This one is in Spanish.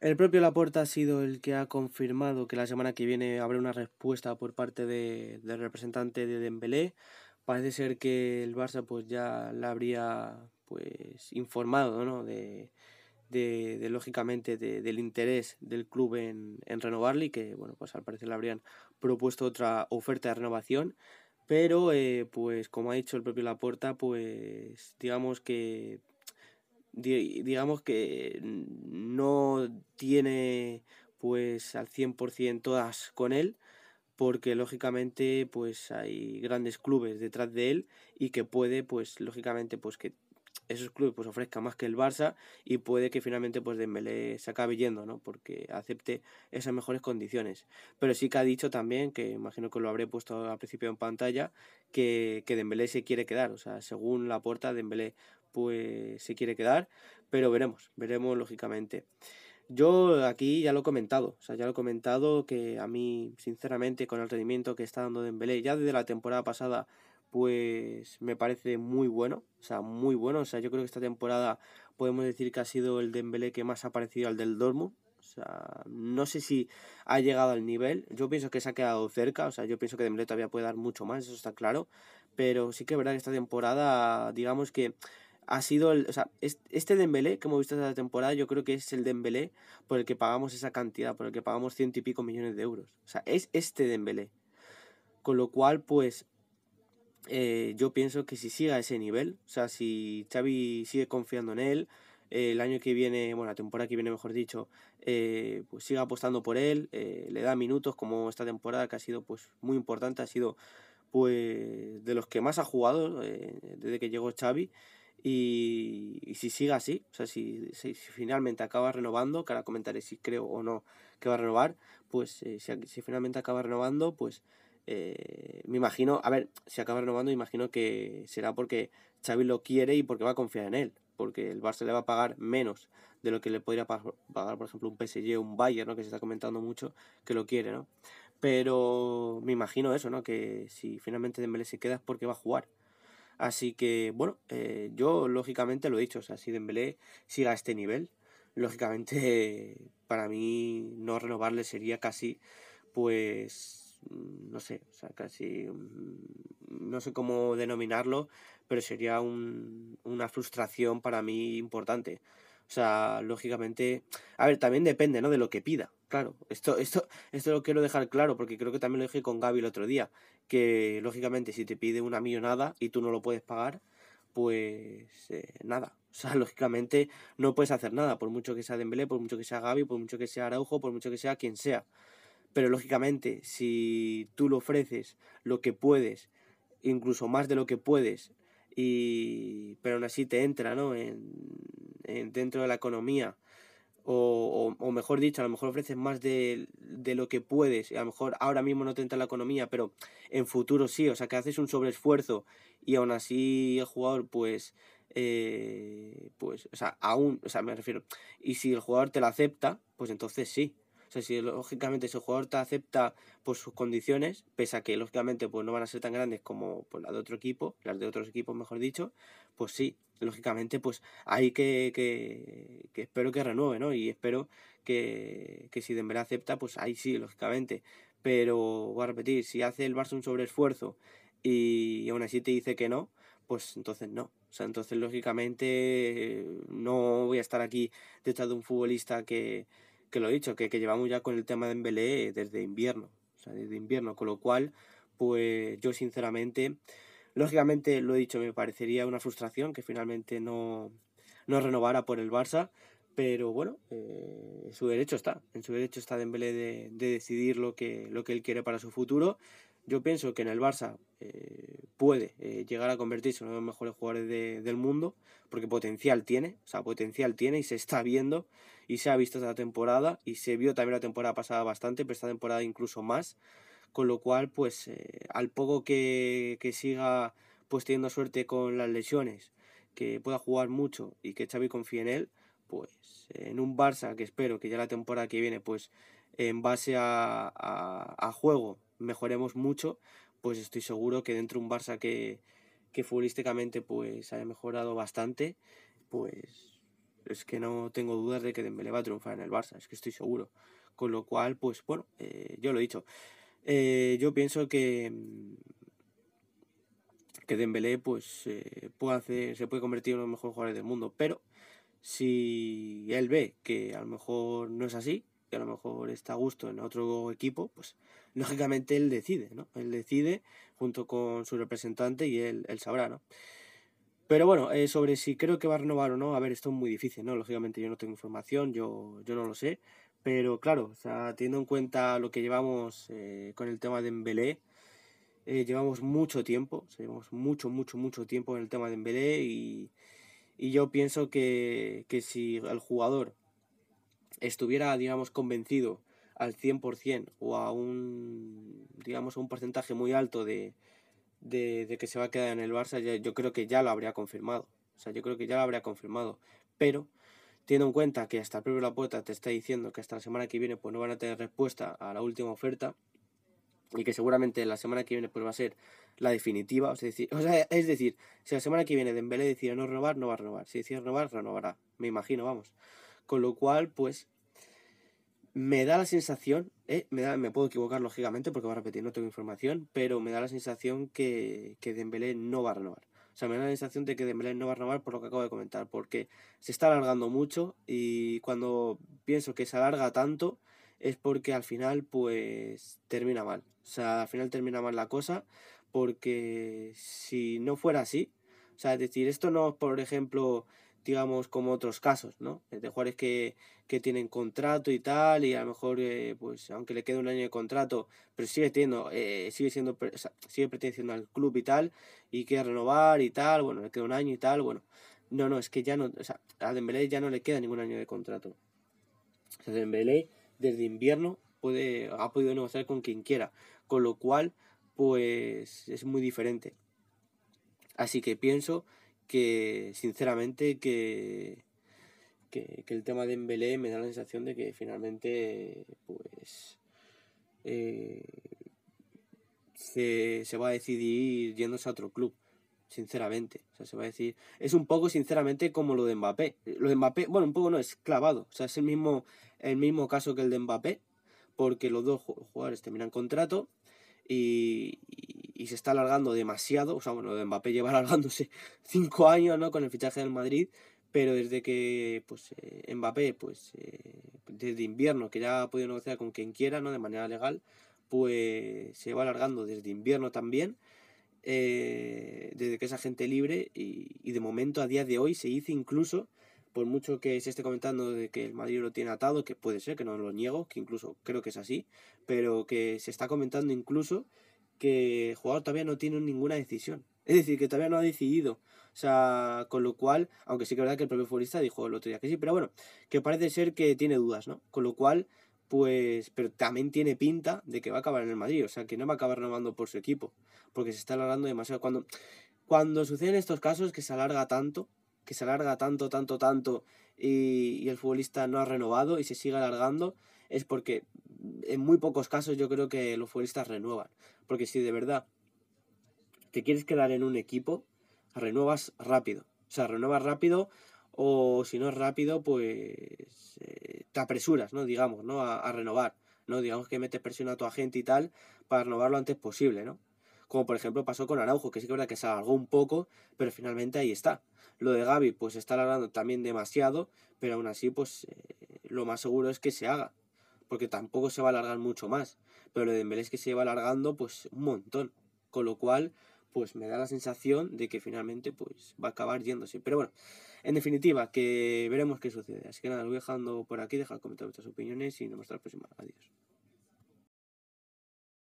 El propio Laporta ha sido el que ha confirmado que la semana que viene habrá una respuesta por parte del representante de Dembélé. Parece ser que el Barça pues ya la habría pues informado de, lógicamente del interés del club en, renovarle y que bueno pues al parecer le habrían propuesto otra oferta de renovación. Pero eh, pues como ha dicho el propio Laporta pues digamos que digamos que no tiene pues al 100% todas con él, porque lógicamente pues hay grandes clubes detrás de él y que puede pues lógicamente pues que esos clubes pues ofrezcan más que el Barça y puede que finalmente pues Dembélé se acabe yendo, ¿no? Porque acepte esas mejores condiciones. Pero sí que ha dicho también, que imagino que lo habré puesto al principio en pantalla, que, que Dembélé se quiere quedar, o sea, según la puerta Dembélé pues se quiere quedar, pero veremos, veremos lógicamente. Yo aquí ya lo he comentado, sea, ya lo he comentado que a mí, sinceramente, con el rendimiento que está dando Dembélé ya desde la temporada pasada, pues me parece muy bueno, o sea, muy bueno, o sea, yo creo que esta temporada podemos decir que ha sido el Dembélé que más ha parecido al del Dortmund, o sea, no sé si ha llegado al nivel, yo pienso que se ha quedado cerca, o sea, yo pienso que Dembélé todavía puede dar mucho más, eso está claro, pero sí que es verdad que esta temporada, digamos que ha sido o sea, este Dembélé que hemos visto esta temporada, yo creo que es el Dembélé por el que pagamos esa cantidad, por el que pagamos ciento y pico millones de euros. O sea, es este Dembélé. Con lo cual, pues, eh, yo pienso que si sigue a ese nivel, o sea, si Xavi sigue confiando en él, eh, el año que viene, bueno, la temporada que viene, mejor dicho, eh, pues siga apostando por él, le da minutos como esta temporada que ha sido, pues, muy importante, ha sido, pues, de los que más ha jugado desde que llegó Xavi. Y, si sigue así, o sea, si, finalmente acaba renovando, que ahora comentaré si creo o no que va a renovar, pues eh, si, finalmente acaba renovando, pues eh, me imagino, a ver, si acaba renovando, imagino que será porque Xavi lo quiere y porque va a confiar en él, porque el Barça le va a pagar menos de lo que le podría pagar, por ejemplo, un PSG o un Bayern, ¿no? que se está comentando mucho, que lo quiere, ¿no? Pero me imagino eso, ¿no? Que si finalmente Dembélé se queda es porque va a jugar Así que, bueno, eh, yo lógicamente lo he dicho, o sea, si Dembélé siga a este nivel, lógicamente para mí no renovarle sería casi, pues, mm, no sé, o sea, casi, mm, no sé cómo denominarlo, pero sería un, una frustración para mí importante. O sea, lógicamente, a ver, también depende, ¿no? De lo que pida. Claro, esto, esto, esto lo quiero dejar claro porque creo que también lo dije con Gaby el otro día, que lógicamente si te pide una millonada y tú no lo puedes pagar, pues eh, nada. O sea, lógicamente no puedes hacer nada, por mucho que sea Dembélé, por mucho que sea Gaby, por mucho que sea Araujo, por mucho que sea quien sea. Pero lógicamente, si tú le ofreces lo que puedes, incluso más de lo que puedes, y pero aún así te entra, ¿no? En eh, dentro de la economía, o, mejor dicho, a lo mejor ofreces más de, lo que puedes, y a lo mejor ahora mismo no te entra la economía, pero en futuro sí, o sea que haces un sobreesfuerzo y aún así el jugador pues... Eh, pues, o sea, aún, o sea, me refiero, y si el jugador te la acepta, pues entonces sí, o sea, si lógicamente ese jugador te acepta por pues, sus condiciones, pese a que lógicamente pues, no van a ser tan grandes como pues, las de otro equipo, las de otros equipos, mejor dicho, pues sí, lógicamente, pues hay que, que, espero que renueve, ¿no? Y espero que, que si Dembélé acepta, pues ahí sí, lógicamente. Pero, voy a repetir, si hace el Barça un sobreesfuerzo y aún así te dice que no, pues entonces no. O sea, entonces lógicamente no voy a estar aquí detrás de un futbolista que, que lo he dicho, que, que llevamos ya con el tema de Dembélé desde invierno. O sea, desde invierno, con lo cual, pues yo sinceramente Lógicamente, lo he dicho, me parecería una frustración que finalmente no, no renovara por el Barça, pero bueno, eh, su derecho está, en su derecho está Dembélé de, de decidir lo que, lo que él quiere para su futuro. Yo pienso que en el Barça eh, puede eh, llegar a convertirse en uno de los mejores jugadores del mundo, porque potencial tiene, o sea, potencial tiene y se está viendo y se ha visto esta temporada y se vio también la temporada pasada bastante, pero esta temporada incluso más con lo cual pues eh, al poco que, siga pues teniendo suerte con las lesiones, que pueda jugar mucho y que Xavi confíe en él, pues en un Barça que espero que ya la temporada que viene pues en base a, a, juego mejoremos mucho, pues estoy seguro que dentro de un Barça que, que futbolísticamente pues haya mejorado bastante, pues es que no tengo dudas de que Dembélé va a triunfar en el Barça, es que estoy seguro. Con lo cual, pues bueno, eh, yo lo he dicho, eh, yo pienso que, mm, que Dembélé pues, eh, puede se puede convertir en uno de los mejores jugadores del mundo, pero si él ve que a lo mejor no es así, que a lo mejor está a gusto en otro equipo, pues lógicamente él decide, ¿no? Él decide junto con su representante y él, sabrá, ¿no? Pero bueno, eh, sobre si creo que va a renovar o no, a ver, esto es muy difícil, ¿no? Lógicamente yo no tengo información, yo, yo no lo sé, pero claro, teniendo en cuenta lo que llevamos eh, con el tema de Embele, eh, llevamos mucho tiempo, llevamos mucho, mucho, mucho tiempo en el tema de Embelé y, y yo pienso que, si el jugador estuviera, digamos, convencido al 100% o a un, digamos, a un porcentaje muy alto de, que se va a quedar en el Barça, yo, yo creo que ya lo habría confirmado. O sea, yo creo que ya lo habría confirmado. Pero teniendo en cuenta que hasta el propio puerta te está diciendo que hasta la semana que viene pues no van a tener respuesta a la última oferta y que seguramente la semana que viene pues va a ser la definitiva, o es decir, si la semana que viene Dembélé decide no renovar, no va a renovar, si decide renovar, renovará, me imagino, vamos. Con lo cual, pues me da la sensación, eh, me, da, me puedo equivocar lógicamente porque voy a repetir, no tengo información, pero me da la sensación que, que Dembélé no va a renovar. O sea, me da la sensación de que Dembélé no va a robar por lo que acabo de comentar, porque se está alargando mucho y cuando pienso que se alarga tanto es porque al final pues termina mal. O sea, al final termina mal la cosa porque si no fuera así, o sea, es decir, esto no por ejemplo, digamos, como otros casos, ¿no? De jugadores que, que tienen contrato y tal, y a lo mejor, eh, pues, aunque le quede un año de contrato, pero sigue teniendo, eh, sigue siendo, sigue perteneciendo al club y tal, y quiere renovar y tal, bueno, le queda un año y tal, bueno. No, no, es que ya no, o sea, a Dembélé ya no le queda ningún año de contrato. O sea, Dembélé desde invierno puede, ha podido negociar con quien quiera, con lo cual, pues, es muy diferente. Así que pienso que sinceramente que, el tema de Embelé me da la sensación de que finalmente pues eh, se, va a decidir yéndose a otro club sinceramente o sea se va a decir es un poco sinceramente como lo de Mbappé lo de Mbappé bueno un poco no es clavado o sea es el mismo el mismo caso que el de Mbappé porque los dos jugadores terminan contrato y, y se está alargando demasiado. O sea, bueno, Mbappé lleva alargándose cinco años, ¿no? Con el fichaje del Madrid. Pero desde que pues, eh, Mbappé, pues eh, desde invierno, que ya ha podido negociar con quien quiera, ¿no? De manera legal, pues se va alargando desde invierno también. Eh, desde que es agente libre y, y, de momento a día de hoy se dice incluso, por mucho que se esté comentando de que el Madrid lo tiene atado, que puede ser, que no lo niego, que incluso creo que es así, pero que se está comentando incluso que el jugador todavía no tiene ninguna decisión. Es decir, que todavía no ha decidido. O sea, con lo cual, aunque sí que es verdad que el propio futbolista dijo el otro día que sí, pero bueno, que parece ser que tiene dudas, ¿no? Con lo cual, pues, pero también tiene pinta de que va a acabar en el Madrid, o sea, que no va a acabar renovando por su equipo, porque se está alargando demasiado. Cuando, cuando suceden estos casos que se alarga tanto, que se alarga tanto, tanto, tanto, y el futbolista no ha renovado y se sigue alargando, es porque en muy pocos casos yo creo que los futbolistas renuevan. Porque si de verdad te quieres quedar en un equipo, renuevas rápido. O sea, renuevas rápido o si no es rápido, pues eh, te apresuras, ¿no? Digamos, ¿no? A, renovar, ¿no? Digamos que metes presión a tu agente y tal para renovar lo antes posible, ¿no? Como por ejemplo pasó con Araujo, que sí que es verdad que se alargó un poco, pero finalmente ahí está. Lo de Gaby, pues está alargando también demasiado, pero aún así, pues eh, lo más seguro es que se haga porque tampoco se va a alargar mucho más. Pero lo de Dembélé que se va alargando pues un montón, con lo cual pues me da la sensación de que finalmente pues va a acabar yéndose. Pero bueno, en definitiva, que veremos qué sucede. Así que nada, lo voy dejando por aquí, dejad comentar vuestras opiniones y nos vemos hasta la próxima. Adiós.